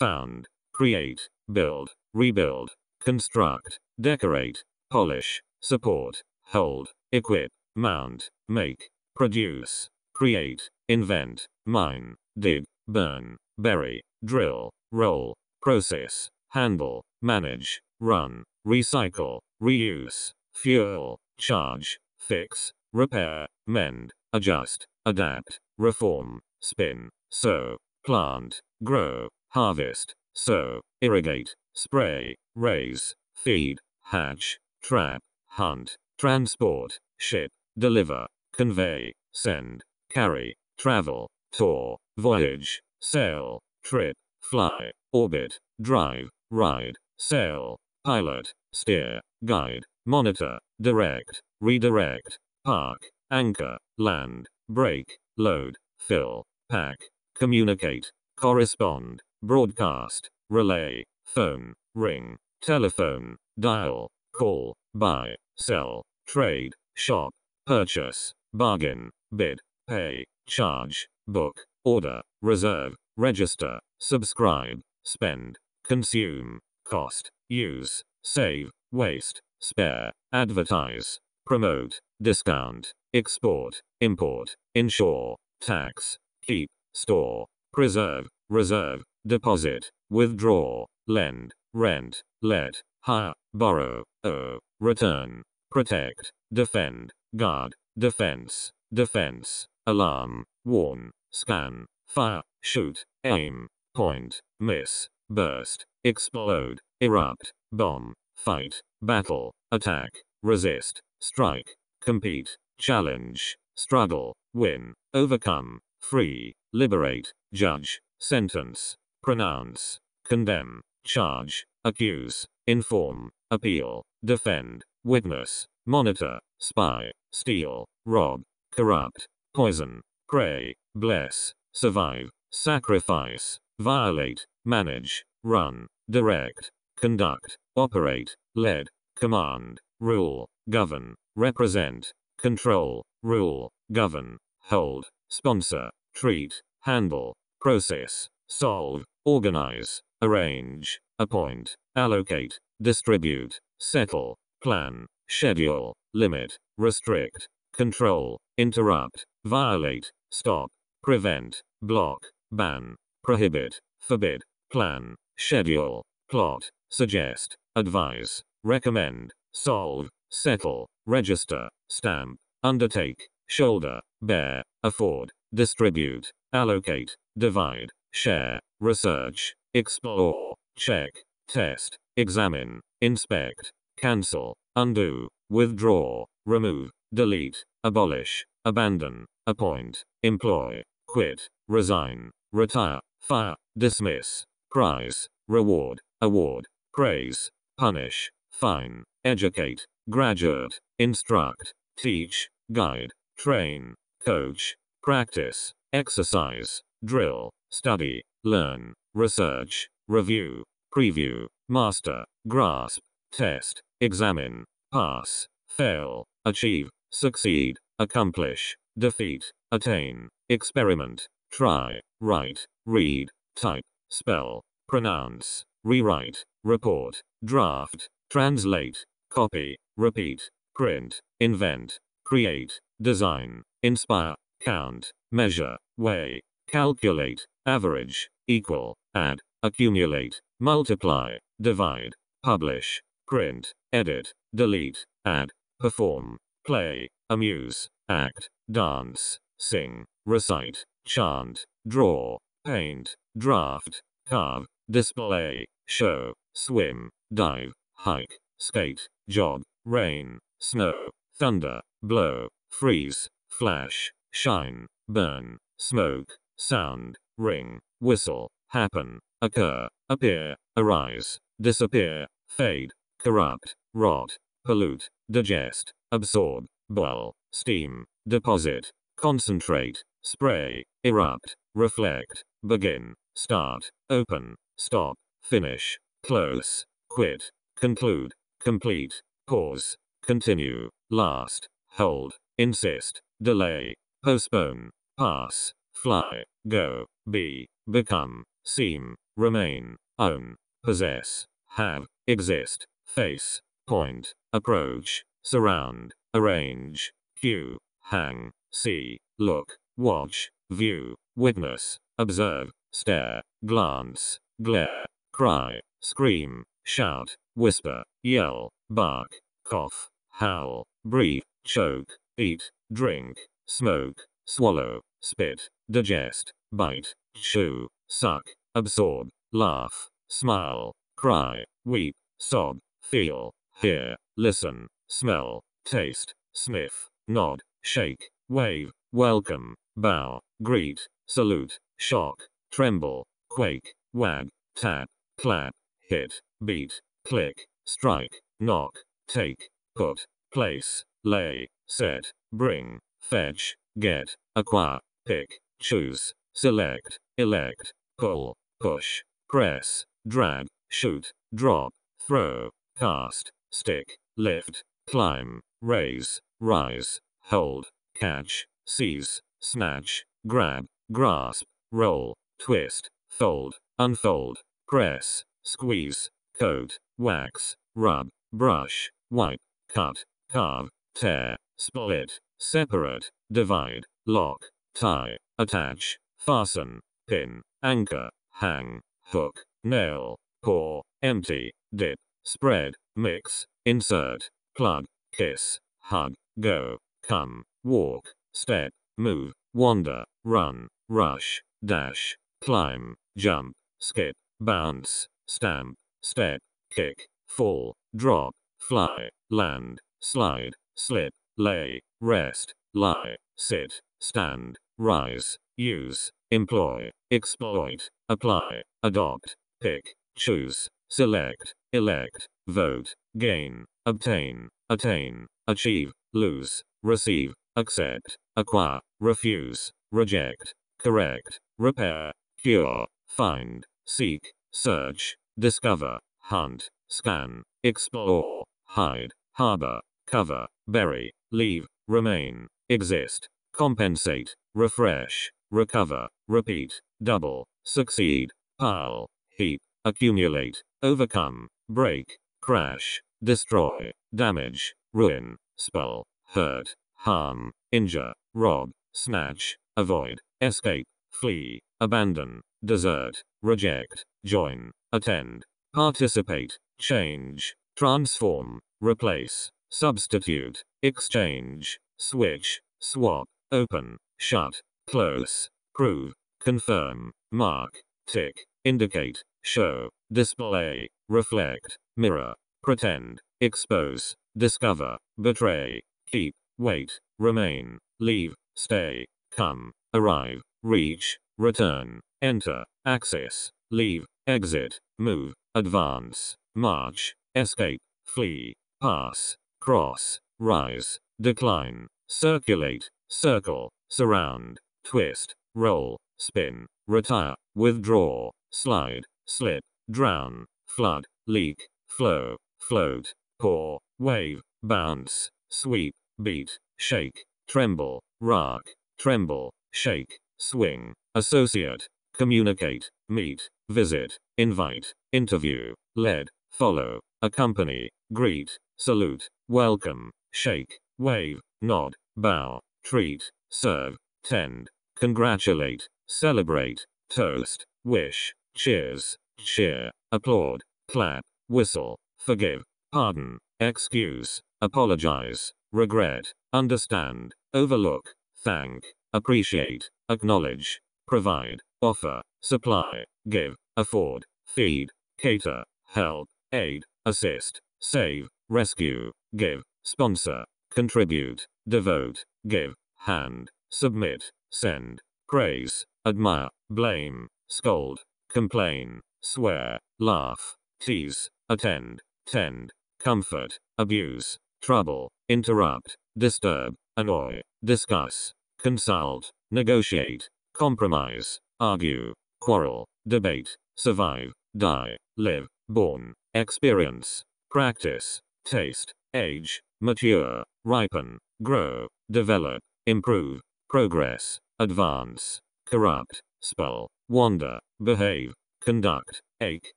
found, create, build, rebuild, construct, decorate, polish, support, hold, equip, mount, make, produce, create, invent, mine, dig, burn, bury, drill, roll, process, handle, manage, run, recycle, reuse, fuel, charge, fix, repair, mend, adjust, adapt, reform, spin, sew, plant, grow, harvest, sow, irrigate, spray, raise, feed, hatch, trap, hunt, transport, ship, deliver, convey, send, carry, travel, tour, voyage, sail, trip, fly, orbit, drive, ride, sail, pilot, steer, guide, monitor, direct, redirect, park, anchor, land, break, load, fill, pack, communicate, correspond, broadcast, relay, phone, ring, telephone, dial, call, buy, sell, trade, shop, purchase, bargain, bid, pay, charge, book, order, reserve, register, subscribe, spend, consume, cost, use, save, waste, spare, advertise, promote, discount, export, import, insure, tax, keep, store, preserve, reserve, deposit, withdraw, lend, rent, let, hire, borrow, owe, return, protect, defend, guard, defense, defense, alarm, warn, scan, fire, shoot, aim, point, miss, burst, explode, erupt, bomb, fight, battle, attack, resist, strike, compete, challenge, struggle, win, overcome, free, liberate, judge, sentence, pronounce, condemn, charge, accuse, inform, appeal, defend, witness, monitor, spy, steal, rob, corrupt, poison, pray, bless, survive, sacrifice, violate, manage, run, direct, conduct, operate, lead, command, rule, govern, represent, control, rule, govern, hold, sponsor, treat, handle, process, solve, organize, arrange, appoint, allocate, distribute, settle, plan, schedule, limit, restrict, control, interrupt, violate, stop, prevent, block, ban, prohibit, forbid, plan, schedule, plot, suggest, advise, recommend, solve, settle, register, stamp, undertake, shoulder, bear, afford, distribute, allocate, divide, share, research, explore, check, test, examine, inspect, cancel, undo, withdraw, remove, delete, abolish, abandon, appoint, employ, quit, resign, retire, fire, dismiss, prize, reward, award, praise, punish, fine, educate, graduate, instruct, teach, guide, train, coach, practice, exercise, drill, study, learn, research, review, preview, master, grasp, test, examine, pass, fail, achieve, succeed, accomplish, defeat, attain, experiment, try, write, read, type, spell, pronounce, rewrite, report, draft, translate, copy, repeat, print, invent, create, design, inspire, count, measure, weigh, calculate, average, equal, add, accumulate, multiply, divide, publish, print, edit, delete, add, perform, play, amuse, act, dance, sing, recite, chant, draw, paint, draft, carve, display, show, swim, dive, hike, skate, jog, rain, snow, thunder, blow, freeze, flash, shine, burn, smoke, sound, ring, whistle, happen, occur, appear, arise, disappear, fade, corrupt, rot, pollute, digest, absorb, boil, steam, deposit, concentrate, spray, erupt, reflect, begin, start, open, stop, finish, close, quit, conclude, complete, pause, continue, last, hold, insist, delay, postpone, pass, fly, go, be, become, seem, remain, own, possess, have, exist, face, point, approach, surround, arrange, cue, hang, see, look, watch, view, witness, observe, stare, glance, glare, cry, scream, shout, whisper, yell, bark, cough, howl, breathe, choke, eat, drink, smoke, swallow, spit, digest, bite, chew, suck, absorb, laugh, smile, cry, weep, sob, feel, hear, listen, smell, taste, sniff, nod, shake, wave, welcome, bow, greet, salute, shock, tremble, quake, wag, tap, clap, hit, beat, click, strike, knock, take, put, place, lay, set, bring, fetch, get, acquire, pick, choose, select, elect, pull, push, press, drag, shoot, drop, throw, cast, stick, lift, climb, raise, rise, hold, catch, seize, snatch, grab, grasp, roll, twist, fold, unfold, press, squeeze, coat, wax, rub, brush, wipe, cut, carve, tear, split, separate, divide, lock, tie, attach, fasten, pin, anchor, hang, hook, nail, pour, empty, dip, spread, mix, insert, plug, kiss, hug, go, come, walk, step, move, wander, run, rush, dash, climb, jump, skip, bounce, stamp, step, kick, fall, drop, fly, land, slide, slip, lay, rest, lie, sit, stand, rise, use, employ, exploit, apply, adopt, pick, choose, select, elect, vote, gain, obtain, attain, achieve, lose, receive, accept, acquire, refuse, reject, correct, repair, cure, find, seek, search, discover, hunt, scan, explore, hide, harbor, cover, bury, leave, remain, exist, compensate, refresh, recover, repeat, double, succeed, pile, heap, accumulate, overcome, break, crash, destroy, damage, ruin, spell, hurt, harm, injure, rob, snatch, avoid, escape, flee, abandon, desert, reject, join, attend, participate, change, transform, replace, substitute, exchange, switch, swap, open, shut, close, prove, confirm, mark, tick, indicate, show, display, reflect, mirror, pretend, expose, discover, betray, keep, wait, remain, leave, stay, come, arrive, reach, return, enter, access, leave, exit, move, advance, march, escape, flee, pass, cross, rise, decline, circulate, circle, surround, twist, roll, spin, retire, withdraw, slide, slip, drown, flood, leak, flow, float, pour, wave, bounce, sweep, beat, shake, tremble, rock, tremble, shake, swing, associate, communicate, meet, visit, invite, interview, lead, follow, accompany, greet, salute, welcome, shake, wave, nod, bow, treat, serve, tend, congratulate, celebrate, toast, wish, cheers, cheer, applaud, clap, whistle, forgive, pardon, excuse, apologize, regret, understand, overlook, thank, appreciate, acknowledge, provide, offer, supply, give, afford, feed, cater, help, aid, assist, save, rescue, give, sponsor, contribute, devote, give, hand, submit, send, praise, admire, blame, scold, complain, swear, laugh, tease, attend, tend, comfort, abuse, trouble, interrupt, disturb, annoy, discuss, consult, negotiate, compromise, argue, quarrel, debate, survive, die, live, born, experience, practice, taste, age, mature, ripen, grow, develop, improve, progress, advance, corrupt, spell, wander, behave, conduct, ache,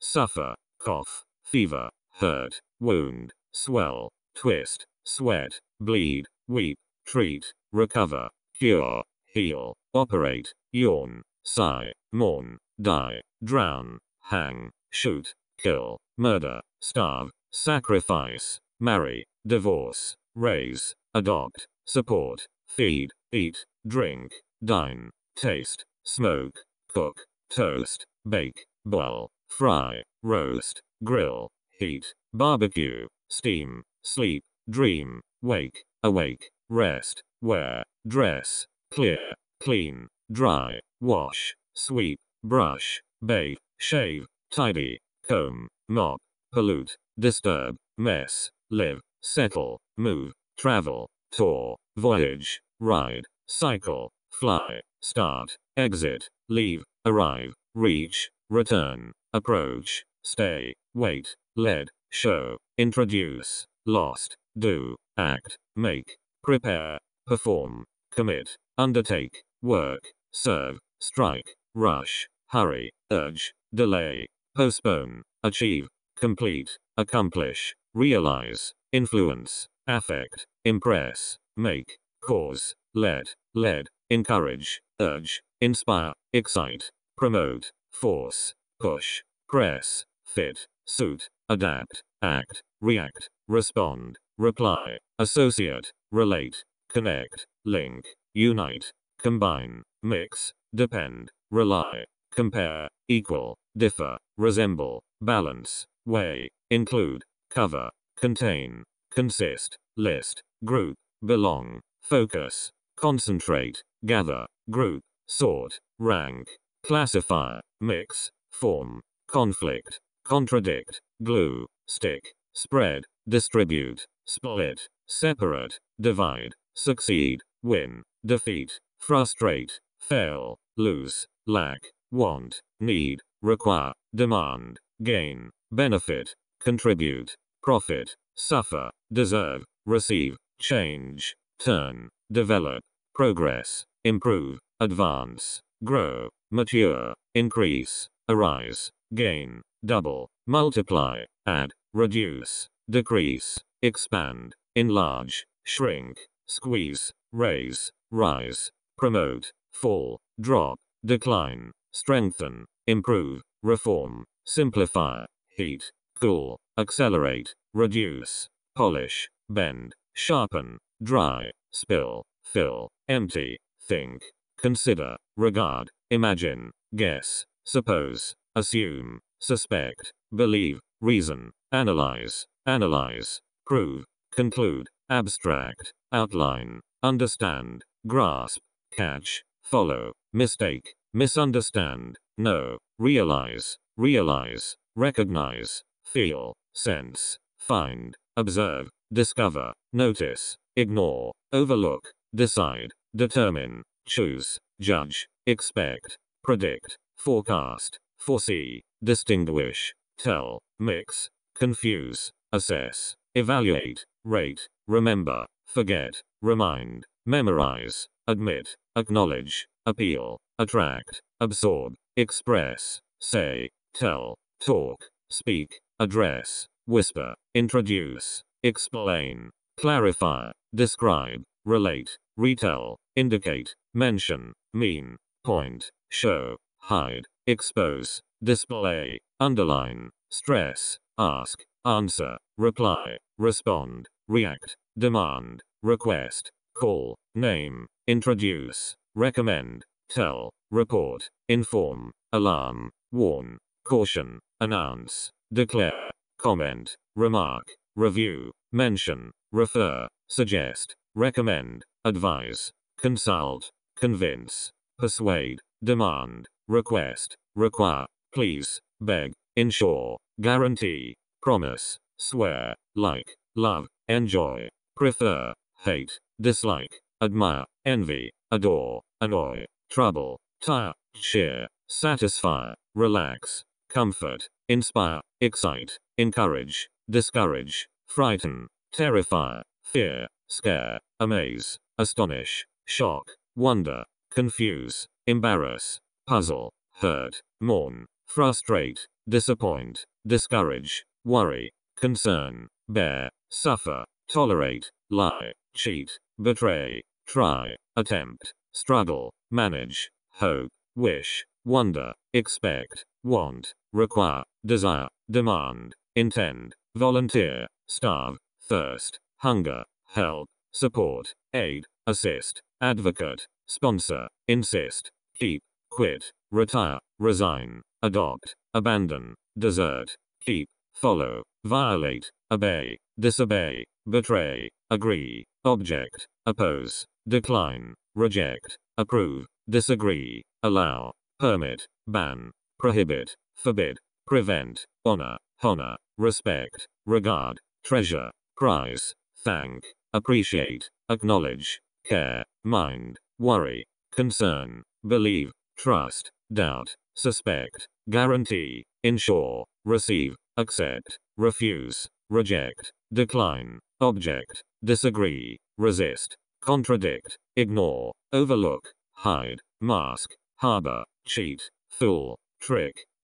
suffer, cough, fever, hurt, wound, swell, twist, sweat, bleed, weep, treat, recover, cure, heal, operate, yawn, sigh, mourn, die, drown, hang, shoot, kill, murder, starve, sacrifice, marry, divorce, raise, adopt, support, feed, eat, drink, dine, taste, smoke, cook, toast, bake, boil, fry, roast, grill, heat, barbecue, steam, sleep, dream, wake, awake, rest, wear, dress, clear, clean, dry, wash, sweep, brush, bathe, shave, tidy, comb, mop, pollute, disturb, mess, live, settle, move, travel, tour, voyage, ride, cycle, fly, start, exit, leave, arrive, reach, return, approach, stay, wait, led, show, introduce, lost, do, act, make, prepare, perform, commit, undertake, work, serve, strike, rush, hurry, urge, delay, postpone, achieve, complete, accomplish, realize, influence, affect, impress, make, cause, lead, led, encourage, urge, inspire, excite, promote, force, push, press, fit, suit, adapt, act, react, respond, reply, associate, relate, connect, link, unite, combine, mix, depend, rely, compare, equal, differ, resemble, balance, weigh, include, cover, contain, consist, list, group, belong, focus, concentrate, gather, group, sort, rank, classify, mix, form, conflict, contradict, glue, stick, spread, distribute, split, separate, divide, succeed, win, defeat, frustrate, fail, lose, lack, want, need, require, demand, gain, benefit, contribute, profit, suffer, deserve, receive, change, turn, develop, progress, improve, advance, grow, mature, increase, arise, gain, double, multiply, add, reduce, decrease, expand, enlarge, shrink, squeeze, raise, rise, promote, fall, drop, decline, strengthen, improve, reform, simplify, heat, cool, accelerate, reduce, polish, bend, sharpen, dry, spill, fill, empty, think, consider, regard, imagine, guess, suppose, assume, suspect, believe, reason, analyze, analyze, prove, conclude, abstract, outline, understand, grasp, catch, follow, mistake, misunderstand, know, realize, realize, recognize, feel, sense, find, observe, discover, notice, ignore, overlook, decide, determine, choose, judge, expect, predict, forecast, foresee, distinguish, tell, mix, confuse, assess, evaluate, rate, remember, forget, remind, memorize, admit, acknowledge, appeal, attract, absorb, express, say, tell, talk, speak, address, whisper, introduce, explain, clarify, describe, relate, retell, indicate, mention, mean, point, show, hide, expose, display, underline, stress, ask, answer, reply, respond, react, demand, request, call, name, introduce, recommend, tell, report, inform, alarm, warn, caution, announce, declare, comment, remark, review, mention, refer, suggest, recommend, advise, consult, convince, persuade, demand, request, require, please, beg, ensure, guarantee, promise, swear, like, love, enjoy, prefer, hate, dislike, admire, envy, adore, annoy, trouble, tire, cheer, satisfy, relax, comfort, inspire, excite, encourage, discourage, frighten, terrify, fear, scare, amaze, astonish, shock, wonder, confuse, embarrass, puzzle, hurt, mourn, frustrate, disappoint, discourage, worry, concern, bear, suffer, tolerate, lie, cheat, betray, try, attempt, struggle, manage, hope, wish, wonder, expect, want, require, desire, demand, intend, volunteer, starve, thirst, hunger, help, support, aid, assist, advocate, sponsor, insist, keep, quit, retire, resign, adopt, abandon, desert, keep, follow, violate, obey, disobey, betray, agree, object, oppose, decline, reject, approve, disagree, allow, permit, ban, prohibit, forbid, prevent, honor, honor, respect, regard, treasure, prize, thank, appreciate, acknowledge, care, mind, worry, concern, believe, trust, doubt, suspect, guarantee, insure, receive, accept, refuse, reject, decline, object, disagree, resist, contradict, ignore, overlook, hide, mask, harbor, cheat, fool, trick,